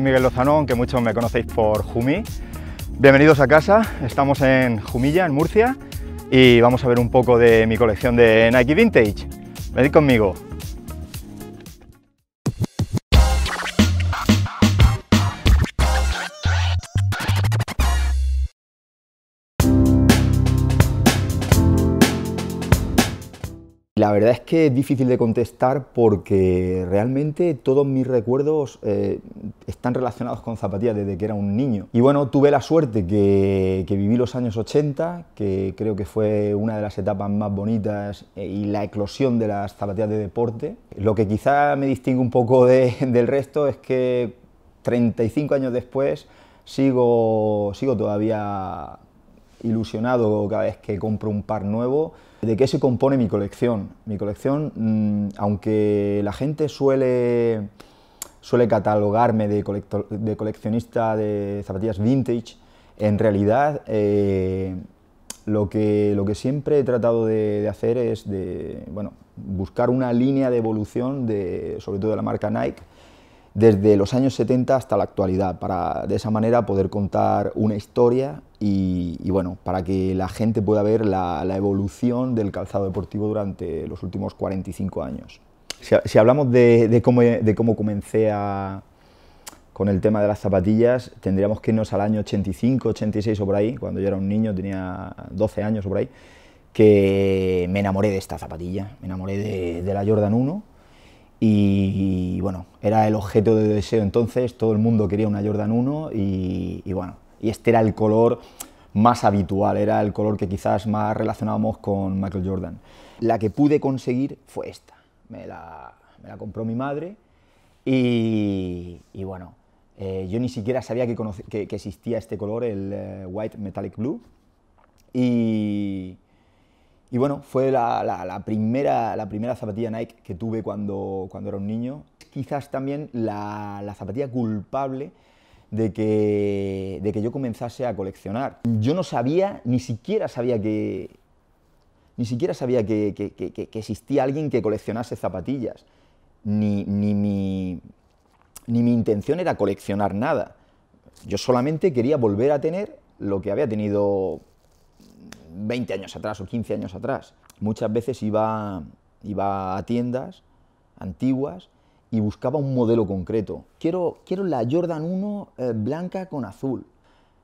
Miguel Lozano, que muchos me conocéis por Jumi. Bienvenidos a casa, estamos en Jumilla, en Murcia, y vamos a ver un poco de mi colección de Nike Vintage. Venid conmigo. La verdad es que es difícil de contestar porque realmente todos mis recuerdos eh, están relacionados con zapatillas desde que era un niño. Y bueno, tuve la suerte que, viví los años 80, que creo que fue una de las etapas más bonitas eh, y la eclosión de las zapatillas de deporte. Lo que quizá me distingue un poco del resto es que 35 años después sigo, sigo todavía ilusionado cada vez que compro un par nuevo. ¿De qué se compone mi colección? Mi colección, mm, aunque la gente suele, suele catalogarme de, coleccionista de zapatillas vintage, en realidad eh, lo, que, lo que siempre he tratado de, hacer es de, bueno, buscar una línea de evolución, de, sobre todo de la marca Nike, desde los años 70 hasta la actualidad, para de esa manera poder contar una historia y, bueno, para que la gente pueda ver la, evolución del calzado deportivo durante los últimos 45 años. Si, hablamos de, cómo, de, cómo, comencé con el tema de las zapatillas, tendríamos que irnos al año 85, 86 o por ahí, cuando yo era un niño, tenía 12 años o por ahí, que me enamoré de esta zapatilla, me enamoré de, la Jordan 1 y, bueno, era el objeto de deseo entonces, todo el mundo quería una Jordan 1 y, y bueno, y este era el color más habitual, era el color que quizás más relacionábamos con Michael Jordan. La que pude conseguir fue esta, me la, compró mi madre y, y bueno, eh, yo ni siquiera sabía que, que, existía este color, el eh, White Metallic Blue. Y, bueno, fue la, primera, la primera zapatilla Nike que tuve cuando, cuando era un niño. Quizás también la, la zapatilla culpable de que, yo comenzase a coleccionar. Yo no sabía, ni siquiera sabía que, ni siquiera sabía que, existía alguien que coleccionase zapatillas. Ni, mi, ni, mi, intención era coleccionar nada. Yo solamente quería volver a tener lo que había tenido 20 años atrás o 15 años atrás. Muchas veces iba, iba a tiendas antiguas y buscaba un modelo concreto. Quiero, quiero la Jordan 1 eh, blanca con azul.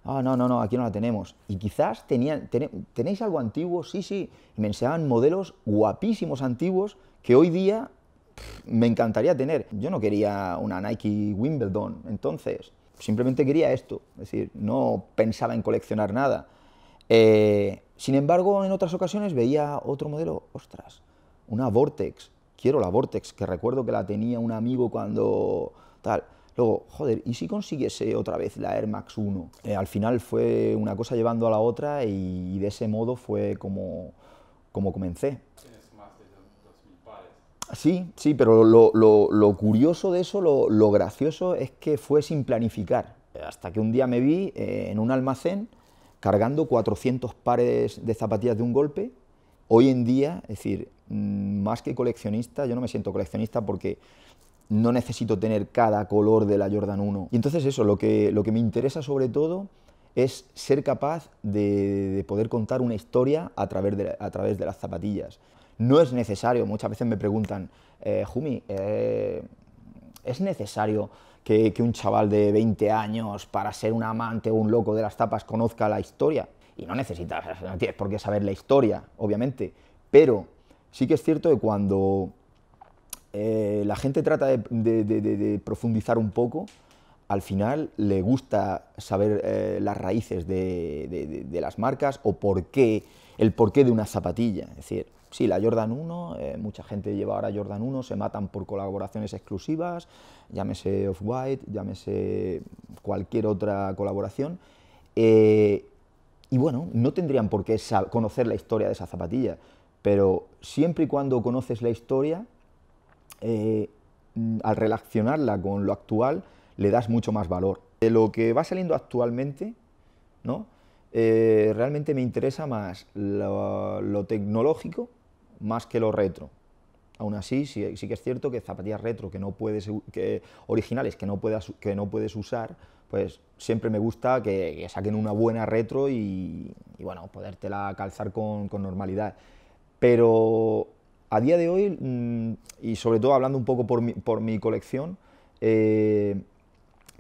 Ah, no, no, no, aquí no la tenemos. Y quizás tenían, tenéis algo antiguo, sí, sí. me enseñaban modelos guapísimos antiguos que hoy día me encantaría tener. Yo no quería una Nike Wimbledon, entonces simplemente quería esto. Es decir, no pensaba en coleccionar nada. Eh, sin embargo, en otras ocasiones veía otro modelo, ostras, una Vortex, quiero la Vortex, que recuerdo que la tenía un amigo cuando tal. Luego, joder, ¿y si consiguiese otra vez la Air Max 1? Eh, al final fue una cosa llevando a la otra y, de ese modo fue como, como comencé. Sí, sí, pero lo, curioso de eso, lo, gracioso es que fue sin planificar. Hasta que un día me vi eh, en un almacén cargando 400 pares de zapatillas de un golpe. Hoy en día, es decir, Mm, más que coleccionista, yo no me siento coleccionista porque no necesito tener cada color de la Jordan 1. Y entonces eso, lo que, lo que me interesa sobre todo es ser capaz de, poder contar una historia a través, de, a través de las zapatillas. No es necesario, muchas veces me preguntan, eh, Jumi, eh, ¿es necesario que, un chaval de 20 años, para ser un amante o un loco de las tapas, conozca la historia? Y no necesitas, no tienes por qué saber la historia, obviamente, pero sí que es cierto que cuando eh, la gente trata de, profundizar un poco, al final le gusta saber eh, las raíces de, las marcas o por qué, el porqué de una zapatilla. Es decir, sí, la Jordan 1, eh, mucha gente lleva ahora Jordan 1, se matan por colaboraciones exclusivas, llámese Off-White, llámese cualquier otra colaboración. y bueno, no tendrían por qué conocer la historia de esa zapatilla pero siempre y cuando conoces la historia, eh, al relacionarla con lo actual, le das mucho más valor. De lo que va saliendo actualmente, ¿no? Eh, realmente me interesa más lo, tecnológico más que lo retro. Aún así, sí, que es cierto que zapatillas retro que no puedes, que, originales que no, puedas, que no puedes usar, pues siempre me gusta que, saquen una buena retro y, y bueno, podértela calzar con, con normalidad. Pero a día de hoy, mm, y sobre todo hablando un poco por mi, colección, eh,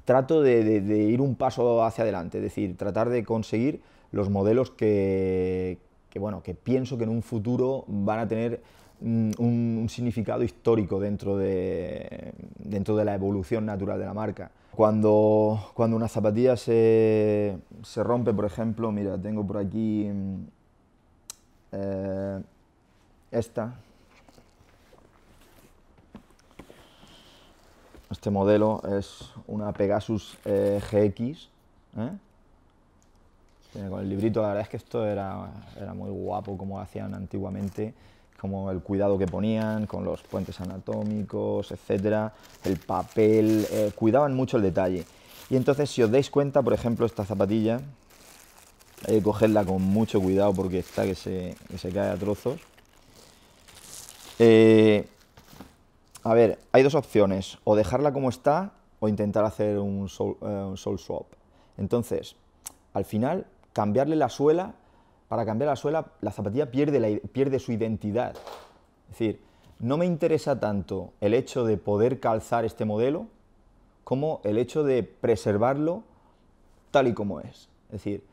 trato de, ir un paso hacia adelante, es decir, tratar de conseguir los modelos que, bueno, que pienso que en un futuro van a tener mm, un, significado histórico dentro de, dentro de la evolución natural de la marca. Cuando, cuando una zapatilla se, rompe, por ejemplo, mira, tengo por aquí mm, eh, esta, este modelo es una Pegasus eh, GX, ¿eh? con el librito, la verdad es que esto era, muy guapo como hacían antiguamente, como el cuidado que ponían con los puentes anatómicos, etcétera, el papel, eh, cuidaban mucho el detalle. Y entonces si os dais cuenta, por ejemplo, esta zapatilla, hay que cogerla con mucho cuidado porque está que se cae a trozos. Eh, a ver, hay dos opciones, o dejarla como está o intentar hacer un soul eh, swap. Entonces, al final, cambiarle la suela, para cambiar la suela, la zapatilla pierde, su identidad. Es decir, no me interesa tanto el hecho de poder calzar este modelo como el hecho de preservarlo tal y como es. Es decir,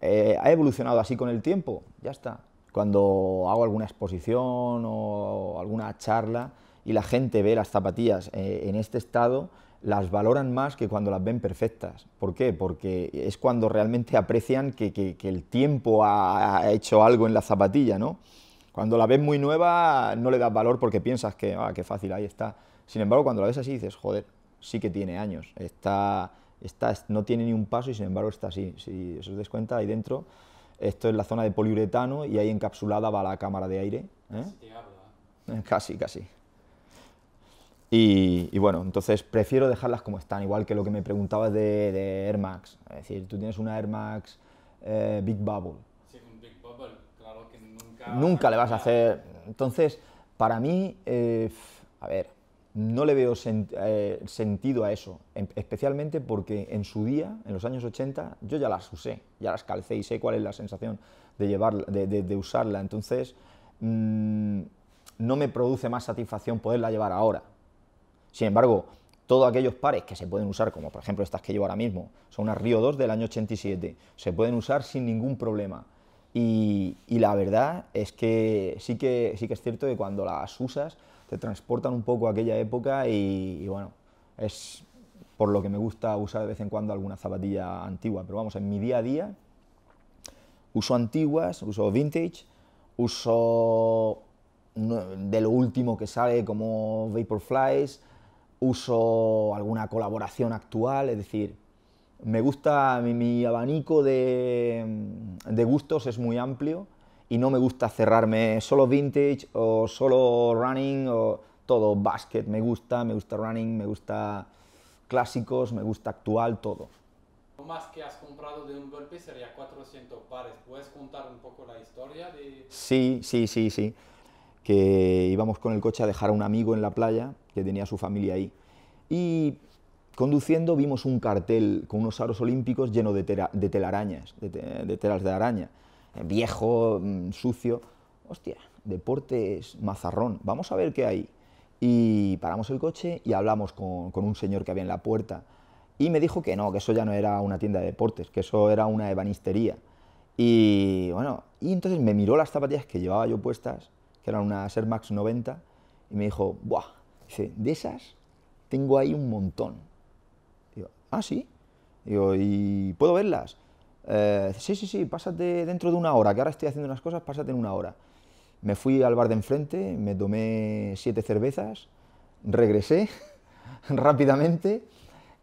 eh, ha evolucionado así con el tiempo, ya está cuando hago alguna exposición o alguna charla y la gente ve las zapatillas eh, en este estado, las valoran más que cuando las ven perfectas. ¿Por qué? Porque es cuando realmente aprecian que, el tiempo ha, hecho algo en la zapatilla, ¿no? Cuando la ves muy nueva no le das valor porque piensas que, ah, qué fácil, ahí está. Sin embargo, cuando la ves así dices, joder, sí que tiene años, está, está, no tiene ni un paso y sin embargo está así. Si os des cuenta, ahí dentro esto es la zona de poliuretano y ahí encapsulada va la cámara de aire. ¿eh? Casi, ¿eh? casi. Y, bueno, entonces prefiero dejarlas como están, igual que lo que me preguntabas de, Air Max. Es decir, tú tienes una Air Max eh, Big Bubble. Sí, un Big Bubble, claro que nunca... Nunca le vas a hacer... Entonces, para mí, eh, a ver, no le veo eh, sentido a eso, especialmente porque en su día, en los años 80, yo ya las usé, ya las calcé y sé cuál es la sensación de, de, usarla. Entonces, mm, no me produce más satisfacción poderla llevar ahora. Sin embargo, todos aquellos pares que se pueden usar, como por ejemplo estas que llevo ahora mismo, son unas Río 2 del año 87, se pueden usar sin ningún problema. Y, la verdad es que sí, que sí que es cierto que cuando las usas, te transportan un poco a aquella época y, bueno, es por lo que me gusta usar de vez en cuando alguna zapatilla antigua, pero vamos, en mi día a día uso antiguas, uso vintage, uso de lo último que sale como Vaporflies, uso alguna colaboración actual, es decir, me gusta, mi, abanico de gustos es muy amplio y no me gusta cerrarme solo vintage o solo running o todo, basket me gusta, me gusta running, me gusta clásicos, me gusta actual, todo. Lo más que has comprado de un golpe sería 400 pares. ¿Puedes contar un poco la historia? Sí, sí, sí, sí. Que íbamos con el coche a dejar a un amigo en la playa que tenía su familia ahí. Y conduciendo vimos un cartel con unos aros olímpicos lleno de, telarañas, de telas de araña viejo, mm, sucio. Hostia, deportes mazarrón, vamos a ver qué hay. Y paramos el coche y hablamos con, un señor que había en la puerta y me dijo que no, que eso ya no era una tienda de deportes, que eso era una ebanistería. Y bueno, y entonces me miró las zapatillas que llevaba yo puestas, que eran unas Air Max 90, y me dijo, ¡buah! Dice, de esas tengo ahí un montón. Digo, ¿ah, sí? ¿y puedo verlas? Eh, sí, sí, sí, pásate dentro de una hora, que ahora estoy haciendo unas cosas, pásate en una hora. Me fui al bar de enfrente, me tomé siete cervezas, regresé rápidamente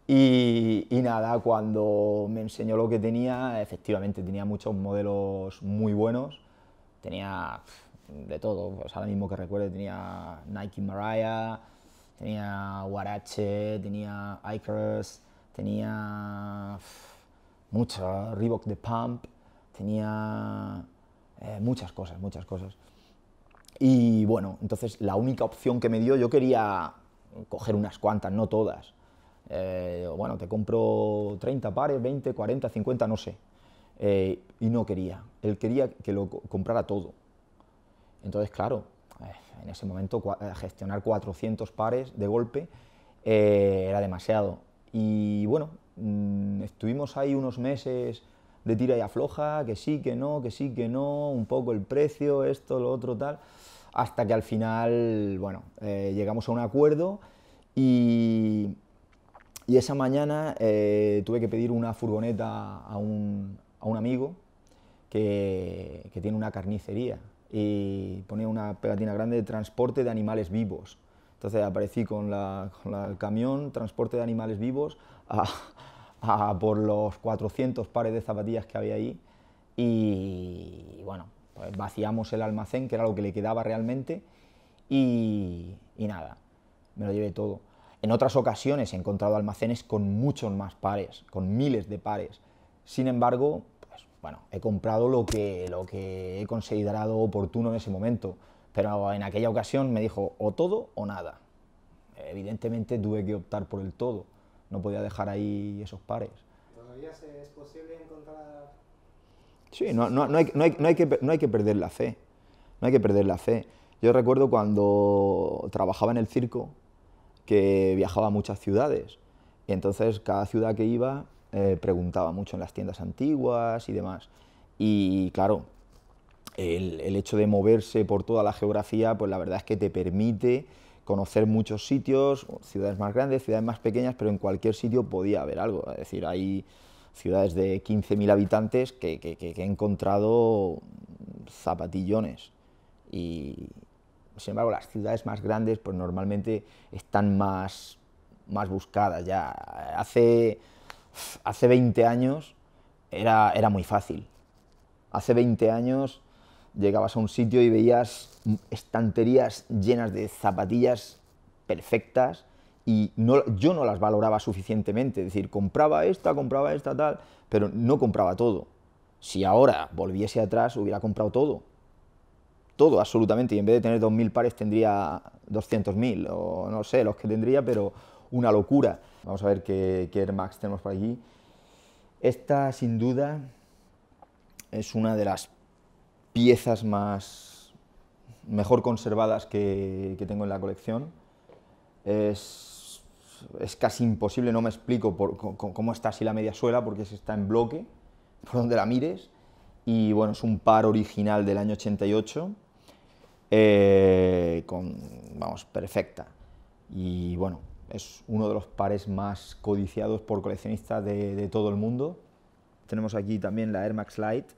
y, nada, cuando me enseñó lo que tenía, efectivamente tenía muchos modelos muy buenos, tenía de todo, pues ahora mismo que recuerde tenía Nike Mariah, tenía Huarache, tenía Icarus, tenía mucha ah, Reebok The Pump, tenía eh, muchas cosas, muchas cosas. Y bueno, entonces la única opción que me dio, yo quería coger unas cuantas, no todas. Eh, bueno, te compro 30 pares, 20, 40, 50, no sé. Eh, y no quería. Él quería que lo comprara todo. Entonces, claro, en ese momento gestionar 400 pares de golpe era demasiado. Y bueno, Mm, estuvimos ahí unos meses de tira y afloja, que sí, que no, que sí, que no, un poco el precio, esto, lo otro, tal, hasta que al final, bueno, eh, llegamos a un acuerdo y, esa mañana eh, tuve que pedir una furgoneta a un, amigo que, que, tiene una carnicería y ponía una pegatina grande de transporte de animales vivos. Entonces aparecí con, la, el camión, transporte de animales vivos, por los 400 pares de zapatillas que había ahí y bueno, pues vaciamos el almacén, que era lo que le quedaba realmente, y, nada, me lo llevé todo. En otras ocasiones he encontrado almacenes con muchos más pares, con miles de pares. Sin embargo, pues bueno, he comprado lo que, lo que he considerado oportuno en ese momento. Pero en aquella ocasión me dijo o todo o nada. Evidentemente tuve que optar por el todo. No podía dejar ahí esos pares. ¿Todavía es posible encontrar...? Sí, no, hay, que, perder la fe. No hay que perder la fe. Yo recuerdo cuando trabajaba en el circo, que viajaba a muchas ciudades. Y entonces cada ciudad que iba eh, preguntaba mucho en las tiendas antiguas y demás. Y claro, el, hecho de moverse por toda la geografía, pues la verdad es que te permite conocer muchos sitios, ciudades más grandes, ciudades más pequeñas, pero en cualquier sitio podía haber algo. Es decir, hay ciudades de 15.000 habitantes que, he encontrado zapatillones. Y, sin embargo, las ciudades más grandes, pues normalmente están más, más buscadas ya. Hace, hace 20 años era, era muy fácil. Hace 20 años llegabas a un sitio y veías estanterías llenas de zapatillas perfectas y yo no las valoraba suficientemente, es decir, compraba esta, compraba esta, tal, pero no compraba todo. Si ahora volviese atrás, hubiera comprado todo. Todo, absolutamente. Y en vez de tener 2.000 pares, tendría 200.000, o no sé, los que tendría, pero una locura. Vamos a ver qué, qué Max tenemos por aquí. Esta, sin duda, es una de las piezas más mejor conservadas que, tengo en la colección. Es, casi imposible, no me explico cómo está así la media suela, porque está en bloque, por donde la mires. Y bueno, es un par original del año 88, eh, con, vamos, perfecta. Y bueno, es uno de los pares más codiciados por coleccionistas de, todo el mundo. Tenemos aquí también la Air Max Lite,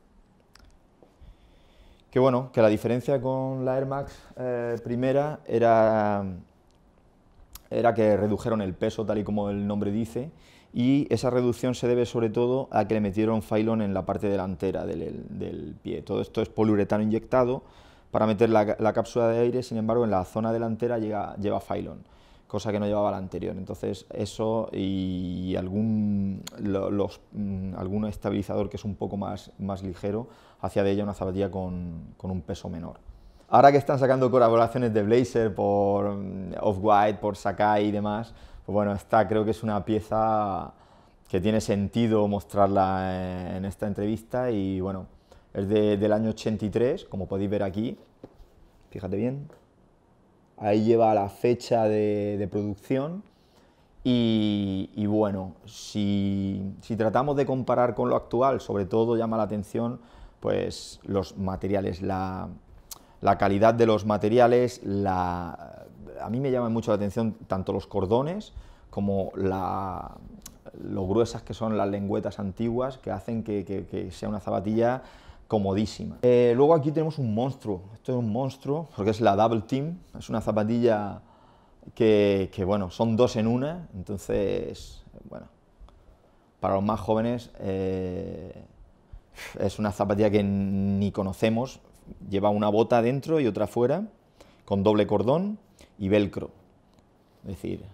que bueno, que la diferencia con la Air Max eh, primera era, era que redujeron el peso tal y como el nombre dice y esa reducción se debe sobre todo a que le metieron Phylon en la parte delantera del, pie. Todo esto es poliuretano inyectado para meter la, cápsula de aire, sin embargo en la zona delantera lleva Phylon cosa que no llevaba la anterior. Entonces eso y algún, los, mm, algún estabilizador que es un poco más, más ligero, hacía de ella una zapatilla con, con un peso menor. Ahora que están sacando colaboraciones de Blazer por mm, Off-White, por Sakai y demás, pues bueno, esta creo que es una pieza que tiene sentido mostrarla en esta entrevista y bueno, es de, del año 83, como podéis ver aquí, fíjate bien, ahí lleva la fecha de, producción y, bueno, si, tratamos de comparar con lo actual, sobre todo llama la atención pues los materiales, la, calidad de los materiales, a mí me llama mucho la atención tanto los cordones como la, lo gruesas que son las lengüetas antiguas que hacen que, que sea una zapatilla comodísima. Eh, luego aquí tenemos un monstruo, esto es un monstruo porque es la Double Team, es una zapatilla que, bueno, son dos en una, entonces, bueno, para los más jóvenes eh, es una zapatilla que ni conocemos, lleva una bota dentro y otra fuera, con doble cordón y velcro, es decir,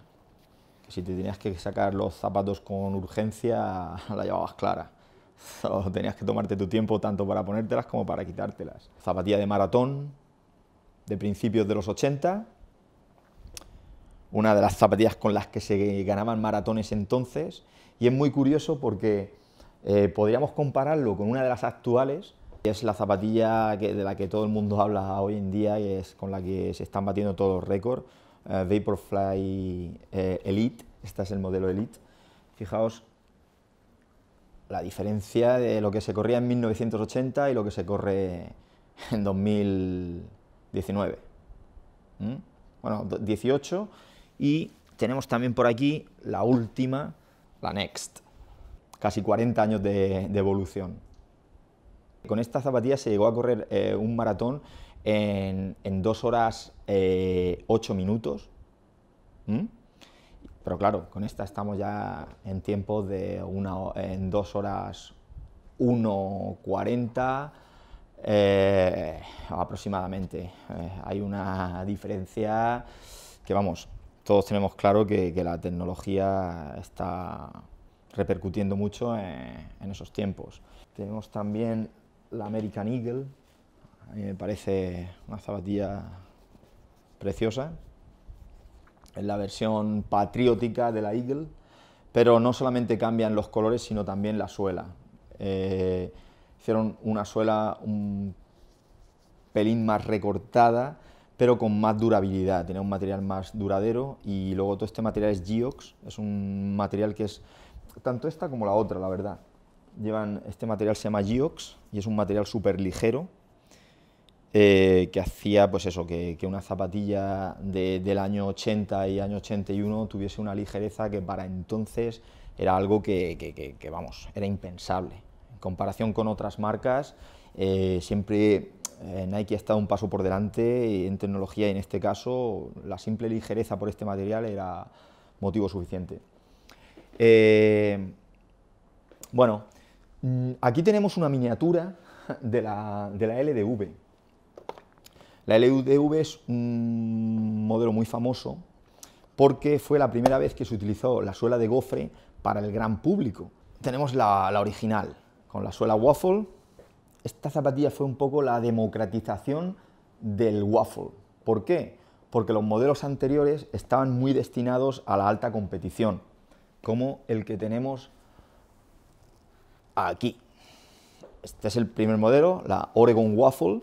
si te tenías que sacar los zapatos con urgencia, la llevabas clara. tenías que tomarte tu tiempo tanto para ponértelas como para quitártelas. Zapatilla de maratón de principios de los 80, una de las zapatillas con las que se ganaban maratones entonces, y es muy curioso porque eh, podríamos compararlo con una de las actuales, es la zapatilla de la que todo el mundo habla hoy en día y es con la que se están batiendo todos los récords, eh, Vaporfly eh, Elite, este es el modelo Elite. Fijaos la diferencia de lo que se corría en 1980 y lo que se corre en 2019. ¿Mm? Bueno, 18 y tenemos también por aquí la última, la Next. Casi 40 años de, evolución. Con esta zapatilla se llegó a correr eh, un maratón en, 2 horas 8 eh, minutos. ¿Mm? Pero claro, con esta estamos ya en tiempo de una, en dos horas 1.40 eh, aproximadamente. Eh, hay una diferencia que vamos, todos tenemos claro que, la tecnología está repercutiendo mucho en, esos tiempos. Tenemos también la American Eagle, a mí me parece una zapatilla preciosa, en la versión patriótica de la Eagle, pero no solamente cambian los colores, sino también la suela. Eh, hicieron una suela un pelín más recortada, pero con más durabilidad, tiene un material más duradero y luego todo este material es Geox, es un material que es tanto esta como la otra, la verdad. Llevan, este material se llama Geox y es un material súper ligero, eh, que hacía pues eso, que, una zapatilla del año 80 y año 81 tuviese una ligereza que para entonces era algo que, vamos, era impensable. En comparación con otras marcas, eh, siempre eh, Nike ha estado un paso por delante en tecnología y en este caso la simple ligereza por este material era motivo suficiente. bueno, mm, aquí tenemos una miniatura de la, de la LDV. La LUDV es un modelo muy famoso porque fue la primera vez que se utilizó la suela de gofre para el gran público. Tenemos la, la original, con la suela waffle. Esta zapatilla fue un poco la democratización del waffle. ¿Por qué? Porque los modelos anteriores estaban muy destinados a la alta competición, como el que tenemos aquí. Este es el primer modelo, la Oregon Waffle,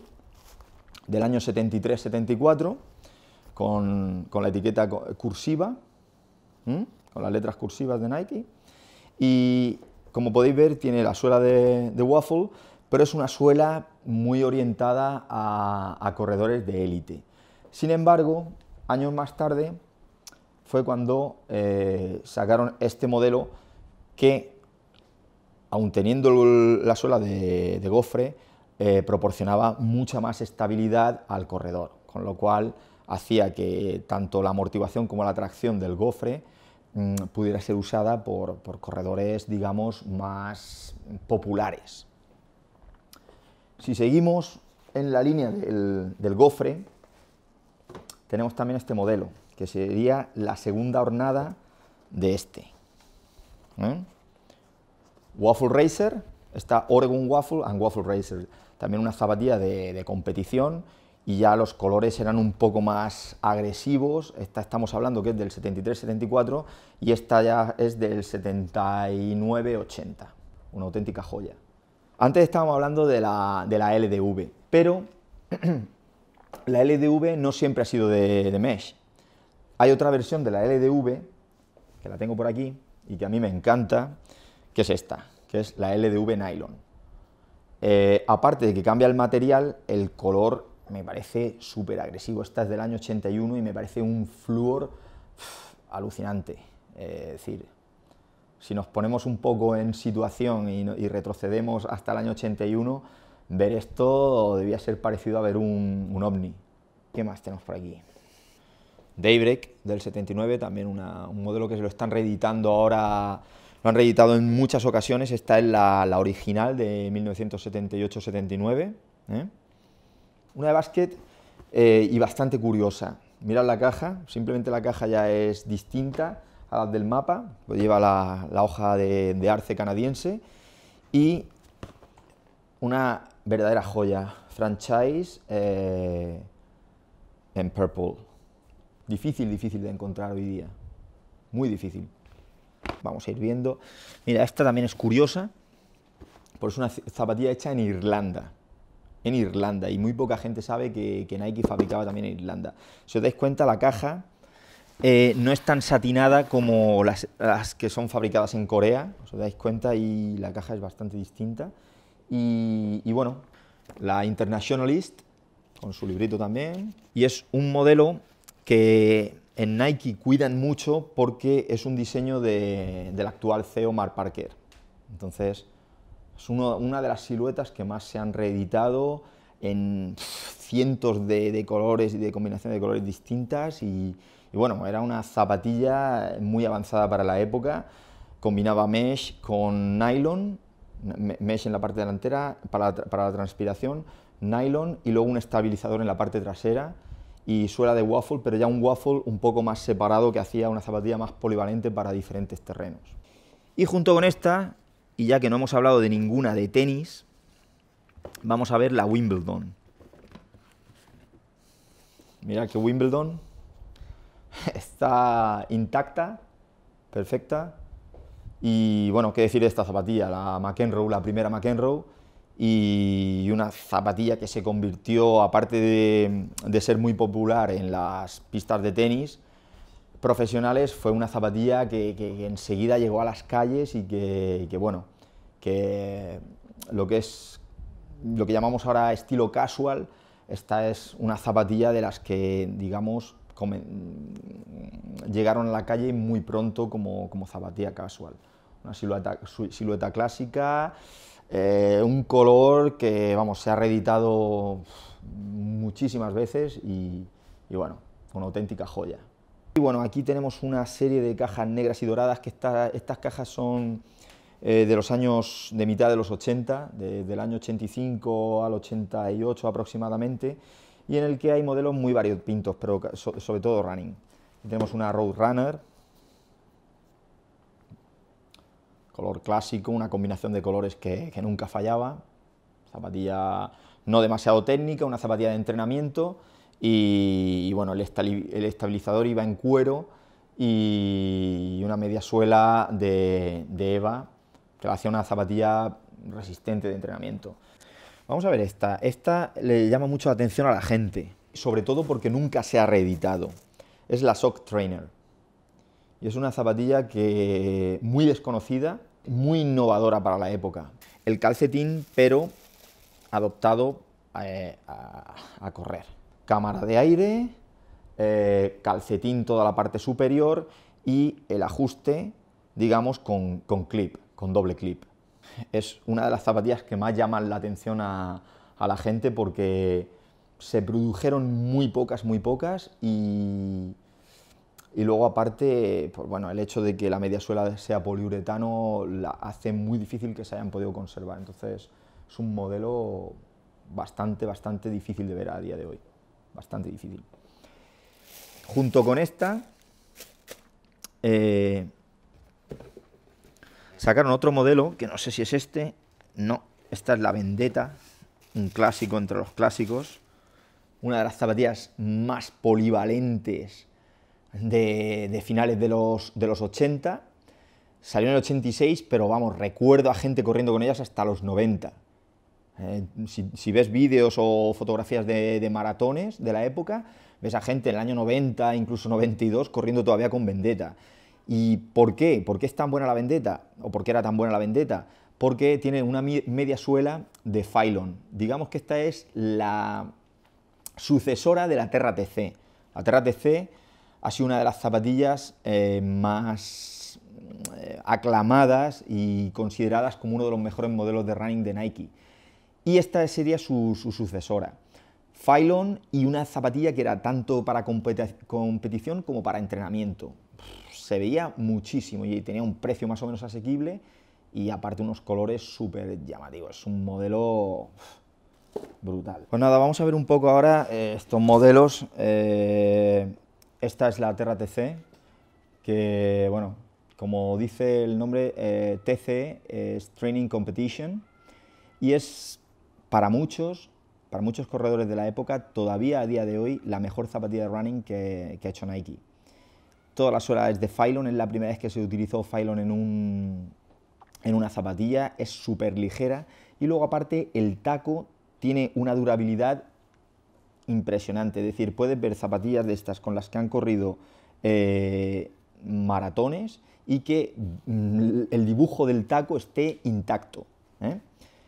del año 73-74, con, la etiqueta cursiva, con las letras cursivas de Nike. Y como podéis ver, tiene la suela de, waffle, pero es una suela muy orientada a, corredores de élite. Sin embargo, años más tarde fue cuando eh, sacaron este modelo que, aun teniendo la suela de gofre, eh, proporcionaba mucha más estabilidad al corredor, con lo cual hacía que tanto la amortiguación como la tracción del gofre mm, pudiera ser usada por, corredores, digamos, más populares. Si seguimos en la línea del, gofre, tenemos también este modelo, que sería la segunda hornada de este. ¿eh? Waffle Racer, está Oregon Waffle and Waffle Racer también una zapatilla de, competición y ya los colores eran un poco más agresivos. Esta estamos hablando que es del 73-74 y esta ya es del 79-80. Una auténtica joya. Antes estábamos hablando de la, LDV, pero la LDV no siempre ha sido de, de, mesh. Hay otra versión de la LDV, que la tengo por aquí y que a mí me encanta, que es esta, que es la LDV nylon. Eh, aparte de que cambia el material, el color me parece súper agresivo. Esta es del año 81 y me parece un flúor alucinante. Eh, es decir, si nos ponemos un poco en situación y, retrocedemos hasta el año 81, ver esto debía ser parecido a ver un, un ovni. ¿Qué más tenemos por aquí? Daybreak del 79, también un modelo que se lo están reeditando ahora lo han reeditado en muchas ocasiones, esta es la, original de 1978-79. ¿eh? Una de basket eh, y bastante curiosa. Mirad la caja, simplemente la caja ya es distinta a la del mapa, lleva la, hoja de, arce canadiense y una verdadera joya, franchise eh, en purple. Difícil, difícil de encontrar hoy día. Muy difícil. Vamos a ir viendo. Mira, esta también es curiosa, por es una zapatilla hecha en Irlanda. En Irlanda, y muy poca gente sabe que, Nike fabricaba también en Irlanda. Si os dais cuenta, la caja eh, no es tan satinada como las, que son fabricadas en Corea, os dais cuenta, y la caja es bastante distinta. y, y bueno, la Internationalist, con su librito también, y es un modelo que en Nike cuidan mucho porque es un diseño del actual CEO Mark Parker. Entonces, es una de las siluetas que más se han reeditado en cientos de, colores y de combinaciones de colores distintas. Y, bueno, era una zapatilla muy avanzada para la época. Combinaba mesh con nylon, mesh en la parte delantera para la transpiración, nylon y luego un estabilizador en la parte trasera y suela de waffle, pero ya un waffle un poco más separado que hacía una zapatilla más polivalente para diferentes terrenos. Y junto con esta, y ya que no hemos hablado de ninguna de tenis, vamos a ver la Wimbledon. mira que Wimbledon está intacta, perfecta, y bueno, qué decir de esta zapatilla, la McEnroe, la primera McEnroe, y una zapatilla que se convirtió, aparte de, ser muy popular en las pistas de tenis, profesionales fue una zapatilla que, enseguida llegó a las calles y que, bueno, que lo que es lo que llamamos ahora estilo casual, esta es una zapatilla de las que, digamos, llegaron a la calle muy pronto como, como zapatilla casual. Una silueta, silueta clásica, eh, un color que, vamos, se ha reeditado muchísimas veces y, bueno, una auténtica joya. Y bueno, aquí tenemos una serie de cajas negras y doradas, que estas cajas son eh, de los años de mitad de los 80, del año 85 al 88 aproximadamente, y en el que hay modelos muy variopintos, pero sobre todo running. tenemos una road runner color clásico, una combinación de colores que, nunca fallaba, zapatilla no demasiado técnica, una zapatilla de entrenamiento y, bueno, el, estabilizador iba en cuero y una media suela de, Eva que la hacía una zapatilla resistente de entrenamiento. Vamos a ver esta. Esta le llama mucho la atención a la gente, sobre todo porque nunca se ha reeditado. Es la Sock Trainer y es una zapatilla que muy desconocida, muy innovadora para la época. El calcetín, pero adoptado eh, a, correr. Cámara de aire, eh, calcetín toda la parte superior y el ajuste, digamos, con, clip, con doble clip. Es una de las zapatillas que más llaman la atención a, a la gente porque se produjeron muy pocas, muy pocas y y luego aparte, pues, bueno, el hecho de que la media suela sea poliuretano la hace muy difícil que se hayan podido conservar. Entonces es un modelo bastante, bastante difícil de ver a día de hoy. Bastante difícil. Junto con esta, eh, sacaron otro modelo, que no sé si es este, no, esta es la Vendetta, un clásico entre los clásicos, una de las zapatillas más polivalentes de, finales de los, 80. Salió en el 86, pero vamos, recuerdo a gente corriendo con ellas hasta los 90. Eh, si, ves vídeos o fotografías de, maratones de la época, ves a gente en el año 90, incluso 92, corriendo todavía con vendetta. ¿Y por qué? ¿Por qué es tan buena la vendetta? ¿O por qué era tan buena la vendetta? Porque tiene una media suela de Phylon. Digamos que esta es la sucesora de la Terra TC. La Terra TC ha sido una de las zapatillas eh, más eh, aclamadas y consideradas como uno de los mejores modelos de running de Nike. Y esta sería su, sucesora. Phylon y una zapatilla que era tanto para competición como para entrenamiento. Se veía muchísimo y tenía un precio más o menos asequible y aparte unos colores súper llamativos. Es un modelo brutal. Pues nada, vamos a ver un poco ahora eh, estos modelos esta es la Terra TC, que, bueno, como dice el nombre, eh, TC es Training Competition, y es para muchos, para muchos corredores de la época, todavía a día de hoy, la mejor zapatilla de running que, ha hecho Nike. Toda la suela es de Phylon, es la primera vez que se utilizó Phylon en, un, en una zapatilla, es súper ligera, y luego aparte el taco tiene una durabilidad impresionante. Es decir, puedes ver zapatillas de estas con las que han corrido eh, maratones y que mm, el dibujo del taco esté intacto. ¿eh?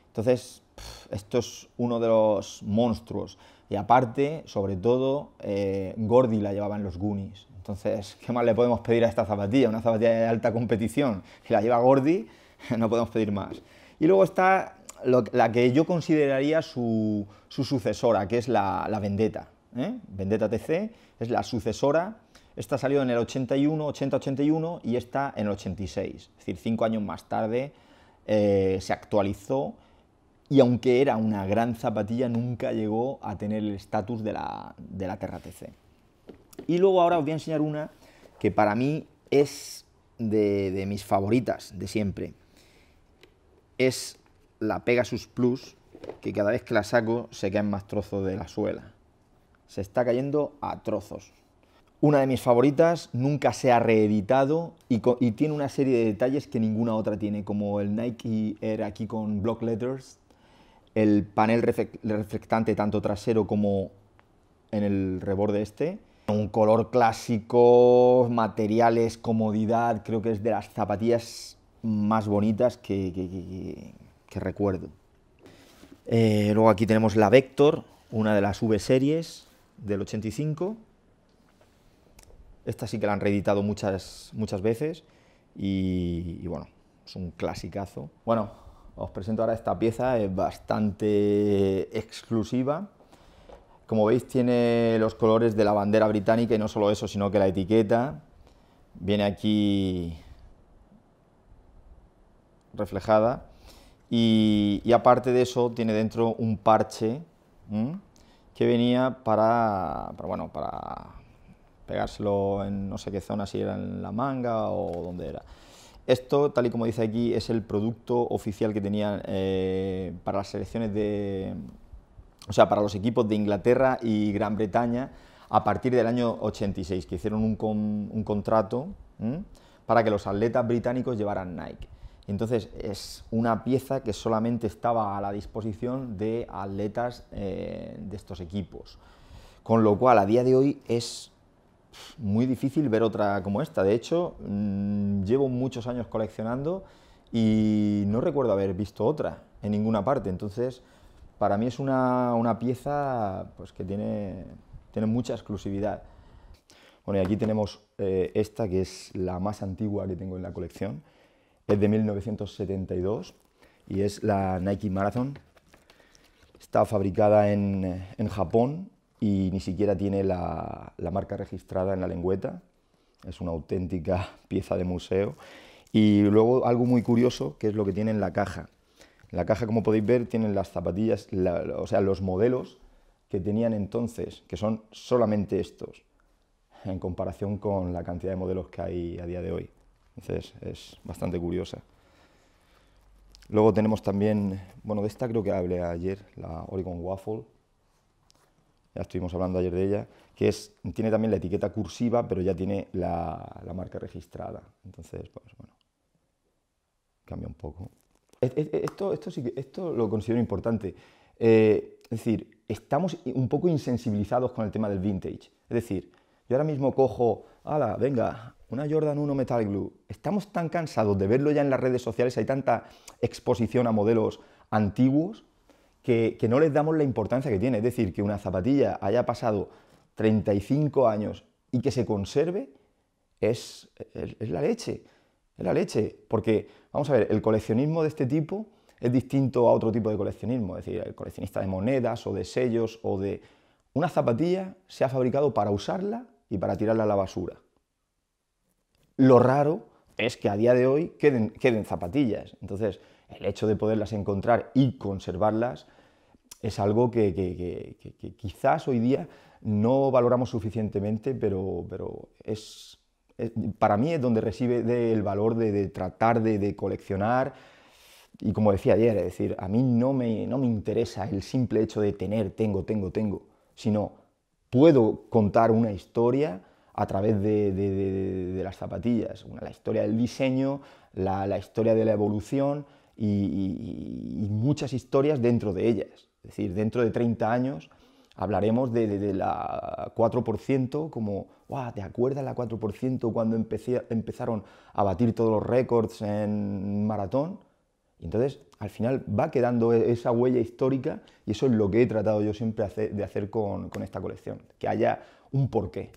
Entonces, esto es uno de los monstruos. Y aparte, sobre todo, eh, Gordy la llevaba en los Goonies. Entonces, ¿qué más le podemos pedir a esta zapatilla? Una zapatilla de alta competición. Si la lleva Gordy, no podemos pedir más. Y luego está la que yo consideraría su, su sucesora, que es la, Vendetta. ¿eh? Vendetta TC es la sucesora. Esta salió en el 81, 80-81 y esta en el 86. Es decir, cinco años más tarde eh, se actualizó y aunque era una gran zapatilla, nunca llegó a tener el estatus de la, Terra TC. Y luego ahora os voy a enseñar una que para mí es de, de mis favoritas de siempre. Es la Pegasus Plus, que cada vez que la saco se caen más trozos de la suela. Se está cayendo a trozos. Una de mis favoritas, nunca se ha reeditado y, tiene una serie de detalles que ninguna otra tiene, como el Nike Air aquí con block letters, el panel reflectante tanto trasero como en el reborde este, un color clásico, materiales, comodidad, creo que es de las zapatillas más bonitas que, recuerdo. Eh, luego aquí tenemos la Vector, una de las V series del 85. Esta sí que la han reeditado muchas, muchas veces y, y bueno, es un clasicazo. Bueno, os presento ahora esta pieza, es bastante exclusiva. Como veis tiene los colores de la bandera británica y no solo eso, sino que la etiqueta viene aquí reflejada y, aparte de eso, tiene dentro un parche que venía para, bueno, para pegárselo en no sé qué zona, si era en la manga o dónde era. Esto, tal y como dice aquí, es el producto oficial que tenían eh, para las selecciones de... O sea, para los equipos de Inglaterra y Gran Bretaña a partir del año 86, que hicieron un, contrato para que los atletas británicos llevaran Nike. Entonces es una pieza que solamente estaba a la disposición de atletas eh, de estos equipos. Con lo cual, a día de hoy es muy difícil ver otra como esta. De hecho, mm, llevo muchos años coleccionando y no recuerdo haber visto otra en ninguna parte. Entonces, para mí es una, pieza pues, que tiene, mucha exclusividad. Bueno, y aquí tenemos eh, esta, que es la más antigua que tengo en la colección es de 1972 y es la Nike Marathon. Está fabricada en, Japón y ni siquiera tiene la, marca registrada en la lengüeta. Es una auténtica pieza de museo. Y luego algo muy curioso, que es lo que tiene en la caja. la caja, como podéis ver, tienen las zapatillas, o sea, los modelos que tenían entonces, que son solamente estos, en comparación con la cantidad de modelos que hay a día de hoy. Entonces es bastante curiosa. Luego tenemos también, bueno, de esta creo que hablé ayer, la Oregon Waffle. Ya estuvimos hablando ayer de ella, que es, tiene también la etiqueta cursiva, pero ya tiene la, marca registrada. Entonces, pues bueno, cambia un poco. Esto, esto, sí esto lo considero importante. Eh, es decir, estamos un poco insensibilizados con el tema del vintage. Es decir, yo ahora mismo cojo, ala, venga, una Jordan 1 Metal Glue. Estamos tan cansados de verlo ya en las redes sociales, hay tanta exposición a modelos antiguos que, que, no les damos la importancia que tiene. Es decir, que una zapatilla haya pasado 35 años y que se conserve es, es, la leche. Es la leche. Porque, vamos a ver, el coleccionismo de este tipo es distinto a otro tipo de coleccionismo. Es decir, el coleccionista de monedas o de sellos o de... Una zapatilla se ha fabricado para usarla y para tirarla a la basura. Lo raro es que a día de hoy queden, zapatillas. Entonces, el hecho de poderlas encontrar y conservarlas es algo que, quizás hoy día no valoramos suficientemente, pero, para mí es donde recibe el valor de, tratar de, coleccionar. Y como decía ayer, es decir, a mí no me interesa el simple hecho de tener, tengo, tengo, tengo, sino puedo contar una historia a través de, las zapatillas, una, la historia del diseño, la, historia de la evolución y, muchas historias dentro de ellas. Es decir, dentro de 30 años hablaremos de, la 4% como, wow, ¿te acuerdas la 4% cuando empezaron a batir todos los récords en maratón? Entonces, al final va quedando e, esa huella histórica y eso es lo que he tratado yo siempre de hacer con, con esta colección, que haya un porqué.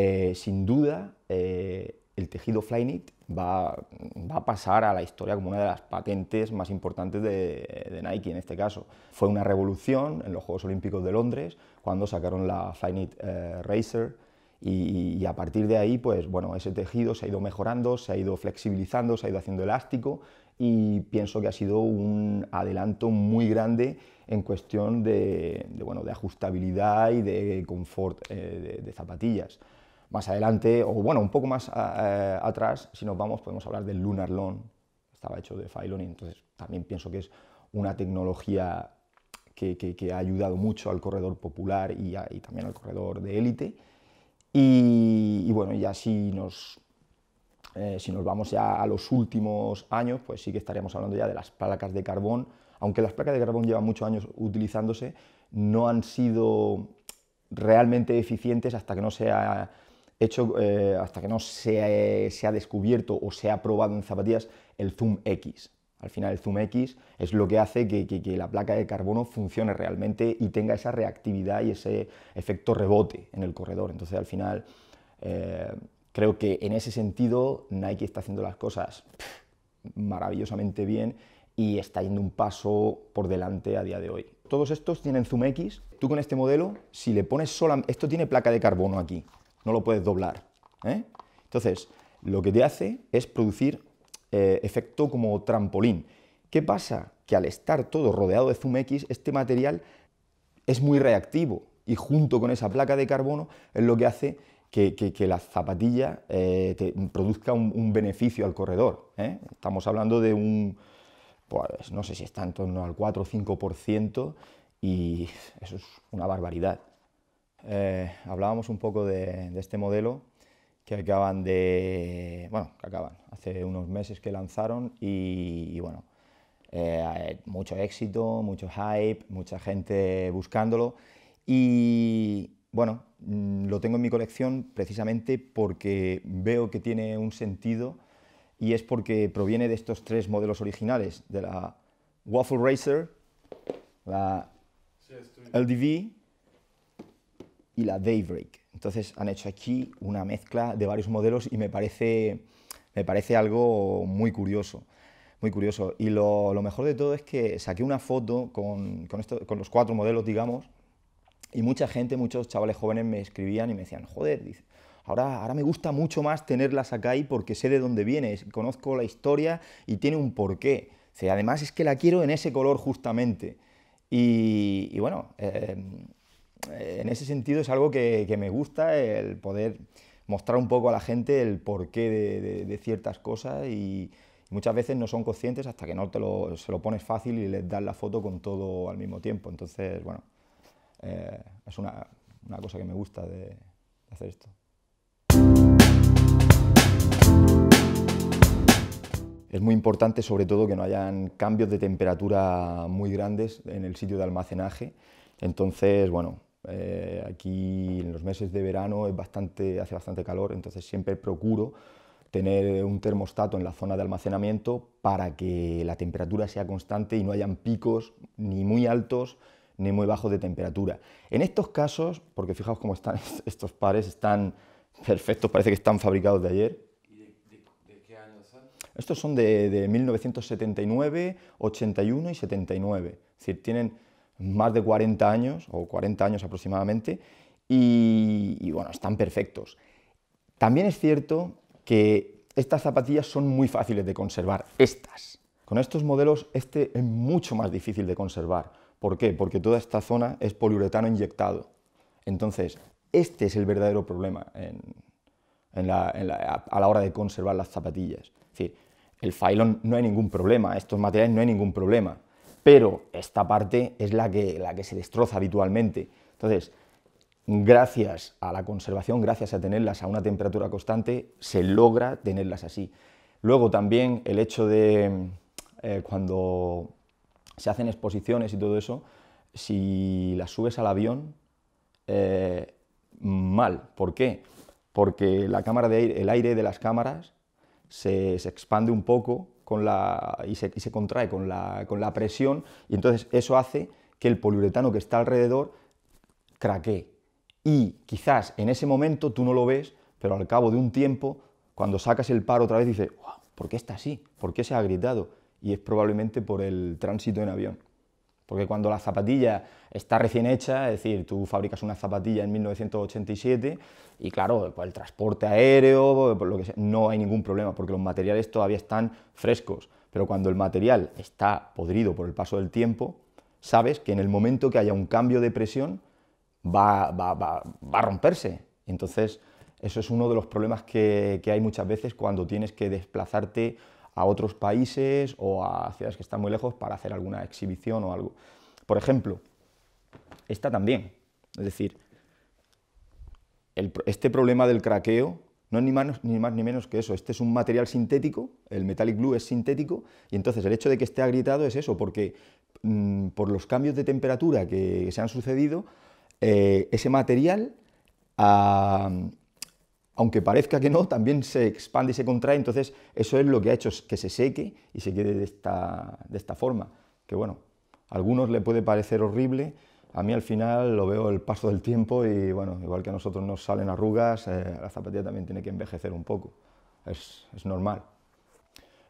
Eh, sin duda eh, el tejido Flyknit va, a pasar a la historia como una de las patentes más importantes de, Nike en este caso. Fue una revolución en los Juegos Olímpicos de Londres cuando sacaron la Flyknit eh, Racer y, a partir de ahí, pues bueno, ese tejido se ha ido mejorando, se ha ido flexibilizando, se ha ido haciendo elástico y pienso que ha sido un adelanto muy grande en cuestión de ajustabilidad y de confort de zapatillas. Más adelante, o bueno, un poco más atrás, si nos vamos, podemos hablar del Lunar Loan, estaba hecho de Phylon, y entonces también pienso que es una tecnología que, ha ayudado mucho al corredor popular y, también al corredor de élite. Y, bueno, ya si nos, eh, si nos vamos ya a los últimos años, pues sí que estaríamos hablando ya de las placas de carbón, aunque las placas de carbón llevan muchos años utilizándose, no han sido realmente eficientes hasta que no sea hecho eh, hasta que no eh, se, ha descubierto o se ha probado en zapatillas el zoom X. Al final el zoom X es lo que hace que, la placa de carbono funcione realmente y tenga esa reactividad y ese efecto rebote en el corredor. Entonces al final eh, creo que en ese sentido Nike está haciendo las cosas maravillosamente bien y está yendo un paso por delante a día de hoy. Todos estos tienen zoom X. Tú con este modelo, si le pones sola, esto tiene placa de carbono aquí no lo puedes doblar. ¿eh? Entonces, lo que te hace es producir eh, efecto como trampolín. ¿Qué pasa? Que al estar todo rodeado de zoom X, este material es muy reactivo y junto con esa placa de carbono es lo que hace que, la zapatilla eh, te produzca un, beneficio al corredor. Estamos hablando de un, pues no sé si está en torno al 4 o 5% y eso es una barbaridad. Eh, hablábamos un poco de, este modelo que acaban de, bueno, que acaban, hace unos meses que lanzaron y, bueno, eh, mucho éxito, mucho hype, mucha gente buscándolo y bueno, mm, lo tengo en mi colección precisamente porque veo que tiene un sentido y es porque proviene de estos tres modelos originales, de la Waffle Racer, la LDV y la Daybreak. Entonces han hecho aquí una mezcla de varios modelos y me parece, me parece algo muy curioso. Muy curioso. Y lo, mejor de todo es que saqué una foto con, con, esto, con los cuatro modelos, digamos, y mucha gente, muchos chavales jóvenes me escribían y me decían, joder, dice, Ahora, ahora, me gusta mucho más tenerlas acá ahí porque sé de dónde viene, conozco la historia y tiene un porqué. además es que la quiero en ese color justamente. Y, bueno, eh, eh, en ese sentido es algo que, me gusta, el poder mostrar un poco a la gente el porqué de, ciertas cosas y muchas veces no son conscientes hasta que no te lo, se lo pones fácil y les das la foto con todo al mismo tiempo. Entonces, bueno, eh, es una, cosa que me gusta de hacer esto. Es muy importante sobre todo que no hayan cambios de temperatura muy grandes en el sitio de almacenaje. Entonces, bueno, eh, aquí en los meses de verano es bastante, hace bastante calor, entonces siempre procuro tener un termostato en la zona de almacenamiento para que la temperatura sea constante y no hayan picos ni muy altos ni muy bajos de temperatura. En estos casos, porque fijaos cómo están estos pares, están perfectos, parece que están fabricados de ayer. de, qué años son? Estos son de, de 1979, 81 y 79. Es decir, tienen más de 40 años, o 40 años aproximadamente, y, bueno, están perfectos. También es cierto que estas zapatillas son muy fáciles de conservar, estas. Con estos modelos este es mucho más difícil de conservar. ¿Por qué? Porque toda esta zona es poliuretano inyectado. Entonces, este es el verdadero problema a la hora de conservar las zapatillas. el Phylon no hay ningún problema, estos materiales no hay ningún problema pero esta parte es la que, la que se destroza habitualmente. Entonces, gracias a la conservación, gracias a tenerlas a una temperatura constante, se logra tenerlas así. Luego también el hecho de eh, cuando se hacen exposiciones y todo eso, si las subes al avión, eh, mal. ¿Por qué? Porque la cámara de el aire de las cámaras se, se expande un poco con la, y, se, contrae con la, presión y entonces eso hace que el poliuretano que está alrededor craquee. Y quizás en ese momento tú no lo ves, pero al cabo de un tiempo, cuando sacas el par otra vez, dices, ¿por qué está así? ¿Por qué se ha gritado? Y es probablemente por el tránsito en avión. Porque cuando la zapatilla está recién hecha, es decir, tú fabricas una zapatilla en 1987 y claro, pues el transporte aéreo, pues lo que no hay ningún problema porque los materiales todavía están frescos. Pero cuando el material está podrido por el paso del tiempo, sabes que en el momento que haya un cambio de presión va, a romperse. Entonces, eso es uno de los problemas que, que hay muchas veces cuando tienes que desplazarte a otros países o a ciudades que están muy lejos para hacer alguna exhibición o algo. Por ejemplo, esta también. Es decir, este problema del craqueo no es ni más, ni menos que eso. Este es un material sintético, el metallic glue es sintético, y entonces el hecho de que esté agrietado es eso, porque mm, por los cambios de temperatura que, se han sucedido, eh, ese material... Ah, aunque parezca que no, también se expande y se contrae, entonces eso es lo que ha hecho que se seque y se quede de esta, de esta forma. Que bueno, a algunos le puede parecer horrible, a mí al final lo veo el paso del tiempo y bueno, igual que a nosotros nos salen arrugas, eh, la zapatilla también tiene que envejecer un poco, es, normal.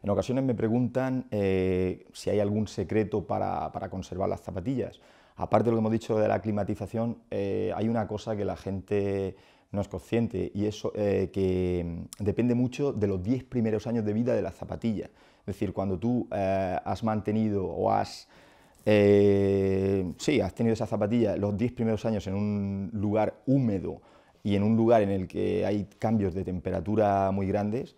En ocasiones me preguntan eh, si hay algún secreto para, conservar las zapatillas. Aparte de lo que hemos dicho de la climatización, eh, hay una cosa que la gente no es consciente y eso eh, que mm, depende mucho de los 10 primeros años de vida de la zapatilla. Es decir, cuando tú eh, has mantenido o has, eh, sí, has tenido esa zapatilla los 10 primeros años en un lugar húmedo y en un lugar en el que hay cambios de temperatura muy grandes,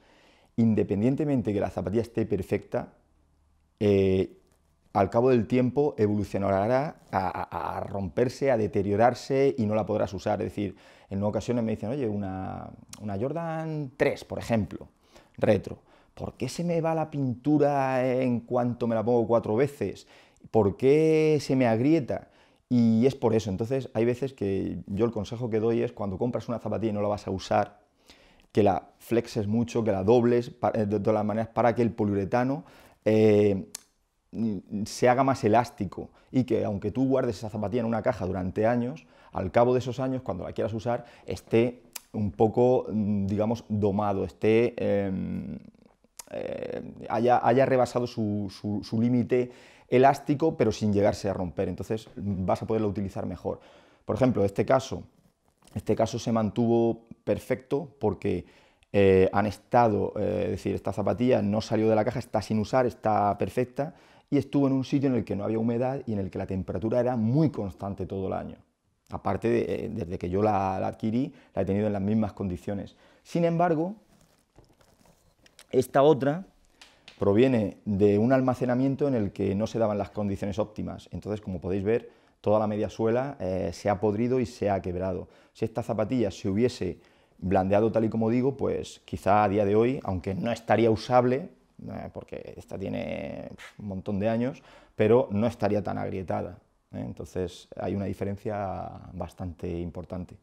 independientemente de que la zapatilla esté perfecta, al cabo del tiempo evolucionará a, romperse, a deteriorarse y no la podrás usar. Es decir, en ocasiones me dicen, oye, una, Jordan 3, por ejemplo, retro. ¿Por qué se me va la pintura en cuanto me la pongo cuatro veces? ¿Por qué se me agrieta? Y es por eso. Entonces, hay veces que yo el consejo que doy es cuando compras una zapatilla y no la vas a usar, que la flexes mucho, que la dobles eh, de todas las maneras para que el poliuretano eh, Mm, se haga más elástico y que aunque tú guardes esa zapatilla en una caja durante años, al cabo de esos años, cuando la quieras usar, esté un poco, mm, digamos, domado, esté, em, eh, haya, rebasado su, límite elástico, pero sin llegarse a romper. Entonces vas a poderlo utilizar mejor. Por ejemplo, este caso, este caso se mantuvo perfecto porque eh, han estado, eh, es decir, esta zapatilla no salió de la caja, está sin usar, está perfecta, y estuvo en un sitio en el que no había humedad y en el que la temperatura era muy constante todo el año. Aparte, de, eh, desde que yo la, adquirí, la he tenido en las mismas condiciones. Sin embargo, esta otra proviene de un almacenamiento en el que no se daban las condiciones óptimas. Entonces, como podéis ver, toda la media suela eh, se ha podrido y se ha quebrado. Si esta zapatilla se hubiese blandeado tal y como digo, pues quizá a día de hoy, aunque no estaría usable, eh, porque esta tiene un montón de años, pero no estaría tan agrietada. ¿eh? Entonces hay una diferencia bastante importante.